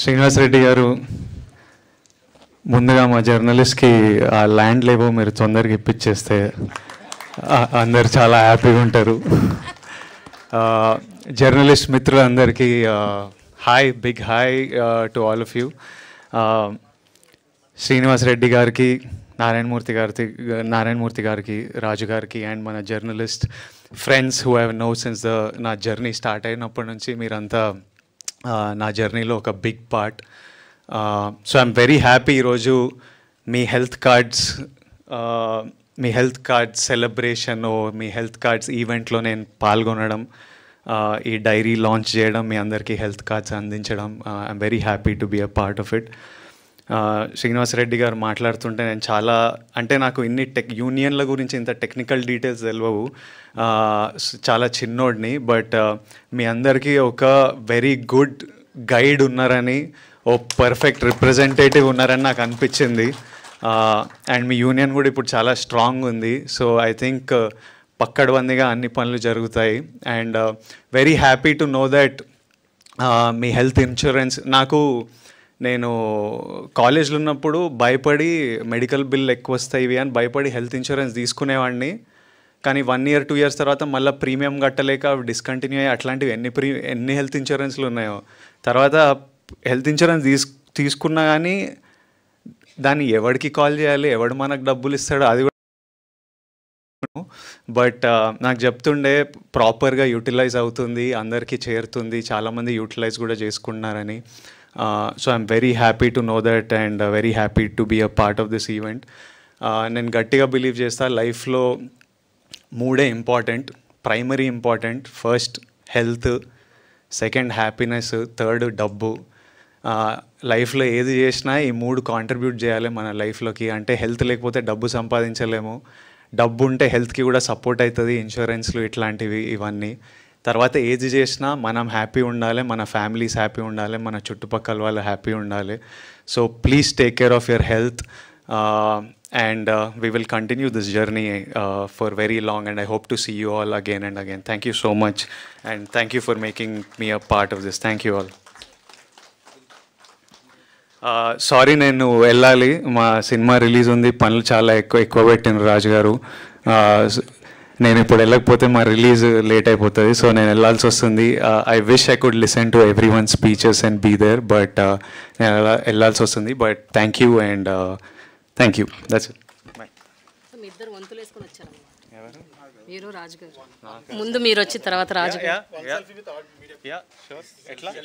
శ్రీనివాసరెడ్డి గారు ముందుగా మా జర్నలిస్ట్కి ఆ ల్యాండ్ లేబో మీరు తొందరగా ఇప్పించేస్తే అందరు చాలా హ్యాపీగా ఉంటారు జర్నలిస్ట్ మిత్రులందరికీ hi big hi to all of you Srinivasa Reddy గారికి నారాయణమూర్తి గారికి నారాయణమూర్తి గారికి రాజు గారికి అండ్ మన journalist friends who have know since the నా జర్నీ స్టార్ట్ అయినప్పటి నుంచి మీరంతా నా జర్నీలో ఒక big part so I'm very happy ఈరోజు మీ హెల్త్ కార్డ్స్ మీ హెల్త్ కార్డ్స్ సెలబ్రేషన్ మీ హెల్త్ కార్డ్స్ ఈవెంట్లో నేను పాల్గొనడం ఈ డైరీ లాంచ్ చేయడం మీ అందరికీ హెల్త్ కార్డ్స్ అందించడం I'm very happy to be a part of it Srinivasa Reddy గారు మాట్లాడుతుంటే నేను చాలా అంటే నాకు ఇన్ని టెక్ యూనియన్ల గురించి ఇంత టెక్నికల్ డీటెయిల్స్ తెలియవు చాలా చిన్నోడిని బట్ మీ అందరికీ ఒక వెరీ గుడ్ గైడ్ ఉన్నారని ఓ పర్ఫెక్ట్ రిప్రజెంటేటివ్ ఉన్నారని నాకు అనిపించింది అండ్ మీ యూనియన్ కూడా ఇప్పుడు చాలా స్ట్రాంగ్ ఉంది సో ఐ థింక్ పక్కడవందిగా అన్ని పనులు జరుగుతాయి and very happy to know that మీ హెల్త్ ఇన్సూరెన్స్ నాకు నేను కాలేజ్లో ఉన్నప్పుడు భయపడి మెడికల్ బిల్ ఎక్కువ వస్తాయి ఇవి అని భయపడి హెల్త్ ఇన్సూరెన్స్ తీసుకునేవాడిని కానీ వన్ ఇయర్ టూ ఇయర్స్ తర్వాత మళ్ళీ ప్రీమియం కట్టలేక డిస్కంటిన్యూ అయ్యి అట్లాంటివి ఎన్ని ప్రీ ఎన్ని హెల్త్ ఇన్సూరెన్స్లు ఉన్నాయో తర్వాత హెల్త్ ఇన్సూరెన్స్ తీసు తీసుకున్నా కానీ దాన్ని ఎవరికి కాల్ చేయాలి ఎవడు మనకు డబ్బులు ఇస్తాడో అది బట్ నాకు చెప్తుండే ప్రాపర్గా యూటిలైజ్ అవుతుంది అందరికీ చేరుతుంది చాలామంది యూటిలైజ్ కూడా చేసుకుంటున్నారని so I'm very happy to know that and very happy to be a part of this event నేను గట్టిగా బిలీవ్ చేస్తా లైఫ్లో మూడే important primary important first health second happiness third డబ్బు లైఫ్లో uh, ఏది చేసినా ఈ మూడు కాంట్రిబ్యూట్ చేయాలి మన లైఫ్లోకి అంటే హెల్త్ లేకపోతే డబ్బు సంపాదించలేము డబ్బు ఉంటే హెల్త్కి కూడా సపోర్ట్ అవుతుంది ఇన్సూరెన్స్లు ఇట్లాంటివి ఇవన్నీ తర్వాత ఏది చేసినా మనం హ్యాపీ ఉండాలి మన ఫ్యామిలీస్ హ్యాపీ ఉండాలి మన చుట్టుపక్కల వాళ్ళు హ్యాపీ ఉండాలి so please take care of your health and we will continue this journey for very long and I hope to see you all again and again thank you so much and thank you for making me a part of this thank you all sorry నేను వెళ్ళాలి మా cinema release ఉంది పనులు చాలా ఎక్కువ ఎక్కువ పెట్టిన రాజుగారు నేను ఇప్పుడు వెళ్ళకపోతే మా రిలీజ్ లేట్ అయిపోతుంది సో నేను వెళ్ళాల్సి వస్తుంది I wish I could listen to everyone speeches and be there but నేను వెళ్ళాల్సి వస్తుంది but thank you and thank you that's మీరు రాజు గారు ముందు మీరు వచ్చిన తర్వాత రాజు